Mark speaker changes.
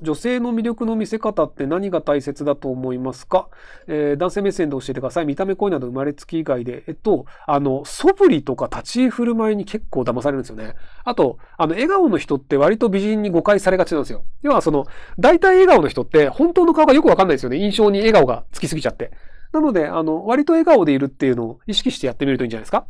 Speaker 1: 女性の魅力の見せ方って何が大切だと思いますか、えー、男性目線で教えてください。見た目恋など生まれつき以外で。えっと、あの、素振りとか立ち居振る舞いに結構騙されるんですよね。あと、あの、笑顔の人って割と美人に誤解されがちなんですよ。要はその、大体笑顔の人って本当の顔がよくわかんないですよね。印象に笑顔がつきすぎちゃって。なので、あの、割と笑顔でいるっていうのを意識してやってみるといいんじゃないですか